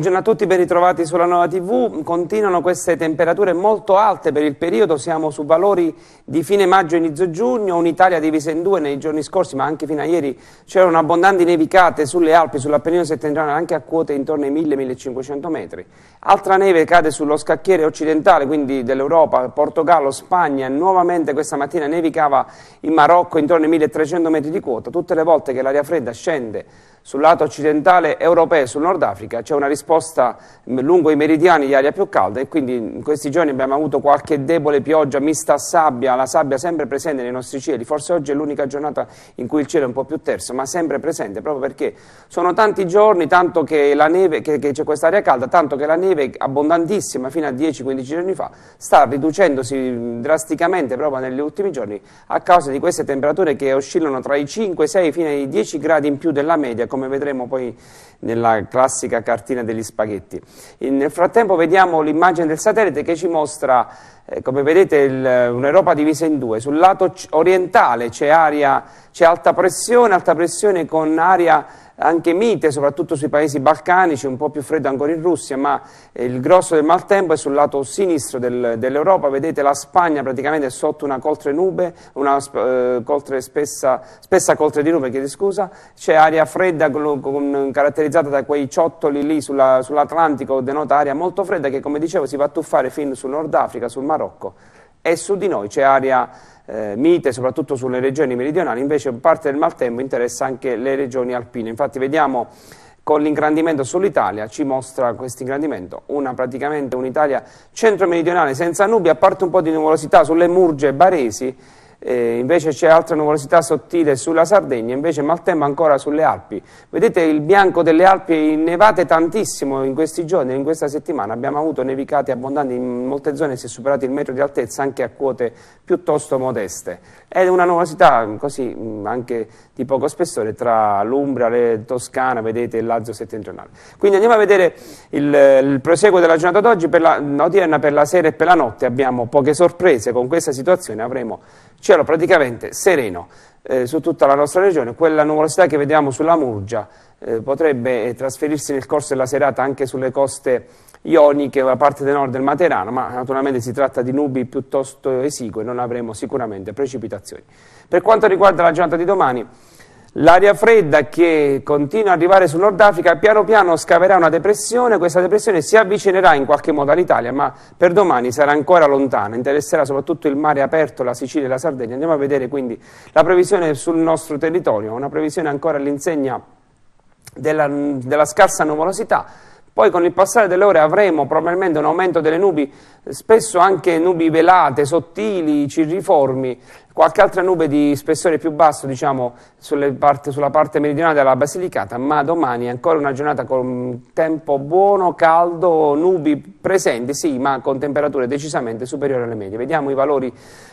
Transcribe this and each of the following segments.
Buongiorno a tutti, ben ritrovati sulla Nuova TV. Continuano queste temperature molto alte per il periodo, siamo su valori di fine maggio e inizio giugno, un'Italia divisa in due nei giorni scorsi, ma anche fino a ieri c'erano abbondanti nevicate sulle Alpi, sull'Appennino settentrionale, anche a quote intorno ai 1000-1500 metri. Altra neve cade sullo scacchiere occidentale, quindi dell'Europa, Portogallo, Spagna, nuovamente questa mattina nevicava in Marocco intorno ai 1300 metri di quota, tutte le volte che l'aria fredda scende sul lato occidentale europeo e sul Nord Africa c'è una risposta mm, lungo i meridiani di aria più calda e quindi in questi giorni abbiamo avuto qualche debole pioggia mista a sabbia, la sabbia sempre presente nei nostri cieli. Forse oggi è l'unica giornata in cui il cielo è un po' più terzo, ma sempre presente proprio perché sono tanti giorni, tanto che c'è quest'aria calda, tanto che la neve abbondantissima fino a 10-15 giorni fa sta riducendosi mm, drasticamente proprio negli ultimi giorni a causa di queste temperature che oscillano tra i 5, 6 fino ai 10 gradi in più della media, come come vedremo poi nella classica cartina degli spaghetti. In, nel frattempo vediamo l'immagine del satellite che ci mostra, eh, come vedete, un'Europa divisa in due. Sul lato orientale c'è alta pressione, alta pressione con aria anche mite, soprattutto sui paesi balcanici, un po' più freddo ancora in Russia, ma eh, il grosso del maltempo è sul lato sinistro del, dell'Europa, vedete la Spagna praticamente è sotto una coltre nube, una eh, coltre spessa, spessa, coltre di nube, chiedi scusa, c'è aria fredda con, con, caratterizzata da quei ciottoli lì sulla, sull'Atlantico, denota aria molto fredda che come dicevo si va a tuffare fin sul Nord Africa, sul Marocco e su di noi c'è aria eh, mite, soprattutto sulle regioni meridionali, invece parte del maltempo interessa anche le regioni alpine. Infatti vediamo con l'ingrandimento sull'Italia, ci mostra questo ingrandimento, una praticamente un'Italia centro-meridionale senza nubi, a parte un po' di nuvolosità sulle Murge baresi, eh, invece c'è altra nuvolosità sottile sulla Sardegna, invece maltempo ancora sulle Alpi. Vedete il bianco delle Alpi nevate tantissimo in questi giorni, in questa settimana abbiamo avuto nevicate abbondanti in molte zone, si è superato il metro di altezza anche a quote piuttosto modeste. È una nuvolosità così anche di poco spessore tra l'Umbria, la Toscana, vedete il Lazio settentrionale. Quindi andiamo a vedere il, il proseguo della giornata d'oggi, per la odierna, per la sera e per la notte abbiamo poche sorprese, con questa situazione avremo Cielo praticamente sereno eh, su tutta la nostra regione, quella nuvolosità che vediamo sulla Murgia eh, potrebbe eh, trasferirsi nel corso della serata anche sulle coste ioniche o la parte del nord del Materano, ma naturalmente si tratta di nubi piuttosto esigue, non avremo sicuramente precipitazioni. Per quanto riguarda la giornata di domani, L'aria fredda che continua ad arrivare sul Nord Africa piano piano scaverà una depressione, questa depressione si avvicinerà in qualche modo all'Italia, ma per domani sarà ancora lontana, interesserà soprattutto il mare aperto, la Sicilia e la Sardegna. Andiamo a vedere quindi la previsione sul nostro territorio, una previsione ancora all'insegna della, della scarsa nuvolosità. Poi con il passare delle ore avremo probabilmente un aumento delle nubi, spesso anche nubi velate, sottili, cirriformi, qualche altra nube di spessore più basso diciamo, parte, sulla parte meridionale della Basilicata, ma domani è ancora una giornata con tempo buono, caldo, nubi presenti, sì, ma con temperature decisamente superiori alle medie. Vediamo i valori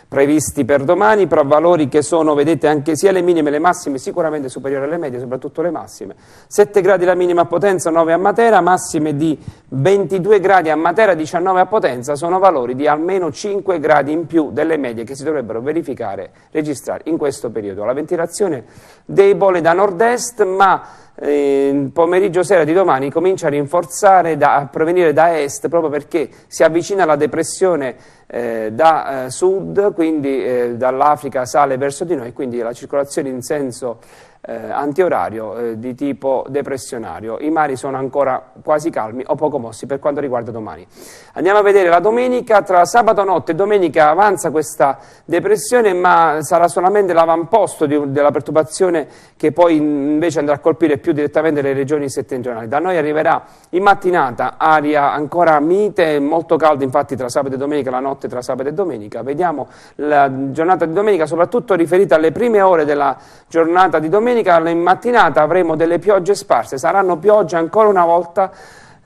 previsti per domani, però valori che sono, vedete, anche sia le minime che le massime, sicuramente superiori alle medie, soprattutto le massime. 7 gradi la minima a potenza, 9 a Matera, massime di 22 gradi a Matera, 19 a potenza, sono valori di almeno 5 gradi in più delle medie che si dovrebbero verificare, registrare in questo periodo. La ventilazione debole da nord-est, ma il pomeriggio sera di domani comincia a rinforzare da, a provenire da est proprio perché si avvicina la depressione eh, da eh, sud, quindi eh, dall'Africa sale verso di noi, quindi la circolazione in senso eh, antiorario eh, di tipo depressionario. I mari sono ancora quasi calmi o poco mossi per quanto riguarda domani. Andiamo a vedere la domenica, tra sabato notte e domenica avanza questa depressione, ma sarà solamente l'avamposto della perturbazione che poi invece andrà a colpire più direttamente le regioni settentrionali. Da noi arriverà in mattinata aria ancora mite, molto calda, infatti tra sabato e domenica, la notte tra sabato e domenica. Vediamo la giornata di domenica, soprattutto riferita alle prime ore della giornata di domenica domenica in mattinata avremo delle piogge sparse, saranno piogge ancora una volta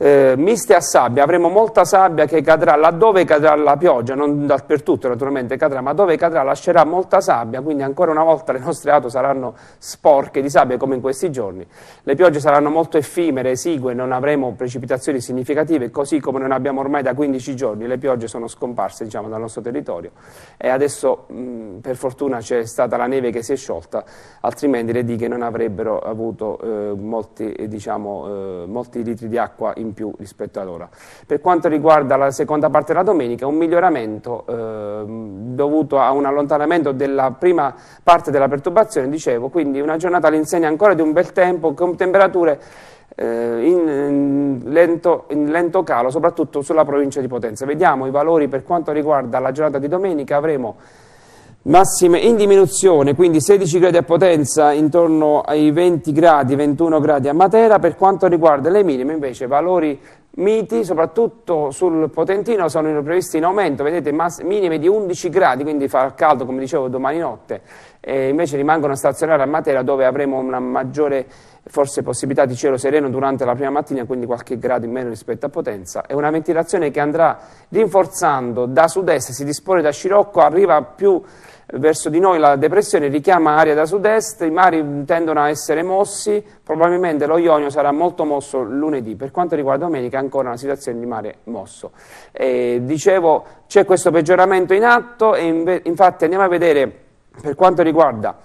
eh, miste a sabbia, avremo molta sabbia che cadrà laddove cadrà la pioggia, non dappertutto naturalmente cadrà, ma dove cadrà lascerà molta sabbia, quindi ancora una volta le nostre auto saranno sporche di sabbia come in questi giorni. Le piogge saranno molto effimere, esigue, non avremo precipitazioni significative, così come non abbiamo ormai da 15 giorni, le piogge sono scomparse diciamo, dal nostro territorio e adesso mh, mm, per fortuna c'è stata la neve che si è sciolta, altrimenti le dighe non avrebbero avuto eh, molti, diciamo, eh, molti litri di acqua in in più rispetto ad ora. Per quanto riguarda la seconda parte della domenica, un miglioramento eh, dovuto a un allontanamento della prima parte della perturbazione, dicevo, quindi una giornata all'insegna ancora di un bel tempo con temperature eh, in lento, in lento, calo, soprattutto sulla provincia di Potenza. Vediamo i valori per quanto riguarda la giornata di domenica, avremo massime in diminuzione, quindi 16 gradi a potenza intorno ai 20 gradi, 21 gradi a Matera, per quanto riguarda le minime invece valori miti, soprattutto sul Potentino, sono previsti in aumento, vedete minime di 11 gradi, quindi fa caldo come dicevo domani notte, e invece rimangono stazionari a Matera dove avremo una maggiore forse possibilità di cielo sereno durante la prima mattina, quindi qualche grado in meno rispetto a potenza, è una ventilazione che andrà rinforzando da sud-est, si dispone da Scirocco, arriva più verso di noi la depressione richiama aria da sud-est, i mari tendono a essere mossi, probabilmente lo Ionio sarà molto mosso lunedì, per quanto riguarda domenica ancora una situazione di mare mosso. E, dicevo c'è questo peggioramento in atto e infatti andiamo a vedere per quanto riguarda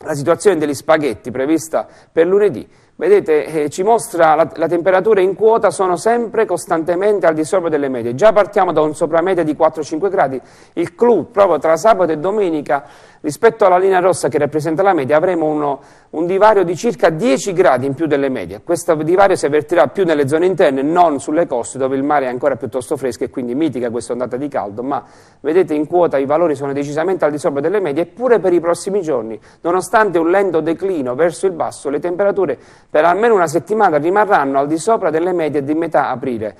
la situazione degli spaghetti prevista per lunedì vedete, eh, ci mostra la, la, temperatura in quota sono sempre costantemente al di sopra delle medie. Già partiamo da un sopra di 4-5 gradi. Il clou proprio tra sabato e domenica rispetto alla linea rossa che rappresenta la media avremo uno, un divario di circa 10 gradi in più delle medie. Questo divario si avvertirà più nelle zone interne, non sulle coste dove il mare è ancora piuttosto fresco e quindi mitica questa ondata di caldo, ma vedete in quota i valori sono decisamente al di sopra delle medie eppure per i prossimi giorni, nonostante un lento declino verso il basso, le temperature per almeno una settimana rimarranno al di sopra delle medie di metà aprile.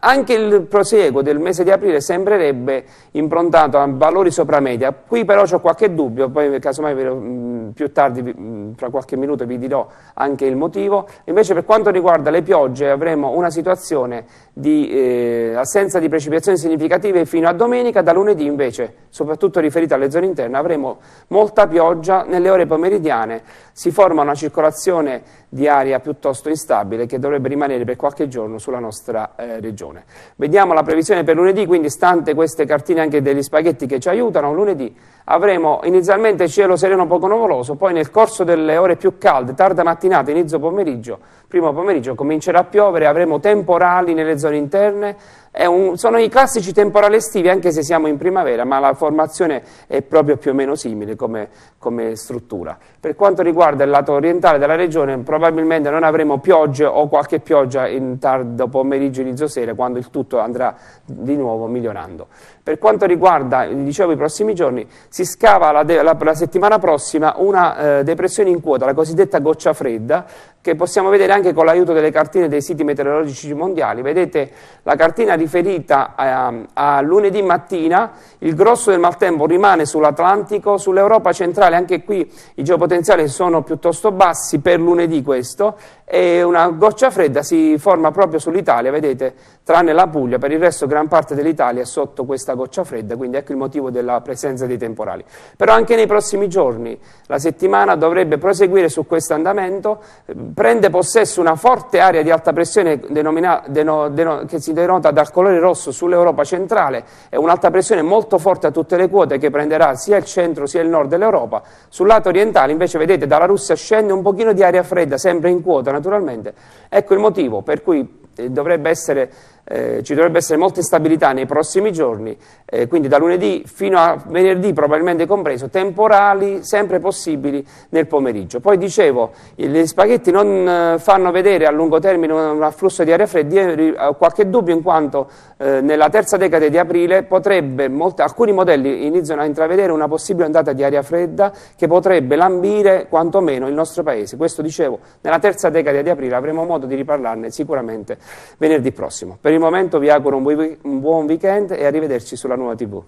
Anche il prosieguo del mese di aprile sembrerebbe improntato a valori sopra media, qui però ho qualche dubbio, poi casomai mm, più tardi, mm, fra qualche minuto, vi dirò anche il motivo. Invece per quanto riguarda le piogge avremo una situazione di eh, assenza di precipitazioni significative fino a domenica, da lunedì invece, soprattutto riferita alle zone interne, avremo molta pioggia nelle ore pomeridiane, si forma una circolazione di aria piuttosto instabile che dovrebbe rimanere per qualche giorno sulla nostra eh, eh, regione. Vediamo la previsione per lunedì, quindi stante queste cartine anche degli spaghetti che ci aiutano, lunedì avremo inizialmente cielo sereno poco nuvoloso, poi nel corso delle ore più calde, tarda mattinata, inizio pomeriggio, primo pomeriggio comincerà a piovere, avremo temporali nelle zone interne, un, sono i classici temporali estivi anche se siamo in primavera, ma la formazione è proprio più o meno simile come, come struttura. Per quanto riguarda il lato orientale della regione, probabilmente non avremo piogge o qualche pioggia in tardo pomeriggio, inizio sera, quando il tutto andrà di nuovo migliorando. Per quanto riguarda, dicevo, i prossimi giorni, si scava la, la, la settimana prossima una eh, depressione in quota, la cosiddetta goccia fredda, che possiamo vedere anche con l'aiuto delle cartine dei siti meteorologici mondiali. Vedete la cartina riferita a, ehm, a lunedì mattina, il grosso del maltempo rimane sull'Atlantico, sull'Europa centrale, anche qui i geopotenziali sono piuttosto bassi per lunedì questo, e una goccia fredda si forma proprio sull'Italia, vedete, tranne la Puglia, per il resto gran parte dell'Italia è sotto questa goccia fredda, quindi ecco il motivo della presenza dei temporali. Però anche nei prossimi giorni, la settimana dovrebbe proseguire su questo andamento, prende possesso una forte area di alta pressione denomina, deno, deno, che si denota dal colore rosso sull'Europa centrale e un'alta pressione molto forte a tutte le quote che prenderà sia il centro sia il nord dell'Europa. Sul lato orientale invece vedete dalla Russia scende un pochino di aria fredda, sempre in quota naturalmente. Ecco il motivo per cui eh, dovrebbe essere eh, ci dovrebbe essere molta instabilità nei prossimi giorni, eh, quindi da lunedì fino a venerdì probabilmente compreso, temporali sempre possibili nel pomeriggio. Poi dicevo, gli spaghetti non eh, fanno vedere a lungo termine un afflusso di aria fredda, ho qualche dubbio in quanto eh, nella terza decade di aprile potrebbe, molte, alcuni modelli iniziano a intravedere una possibile ondata di aria fredda che potrebbe lambire quantomeno il nostro paese. Questo dicevo, nella terza decade di aprile avremo modo di riparlarne sicuramente venerdì prossimo. Per il momento vi auguro un buon weekend e arrivederci sulla nuova TV.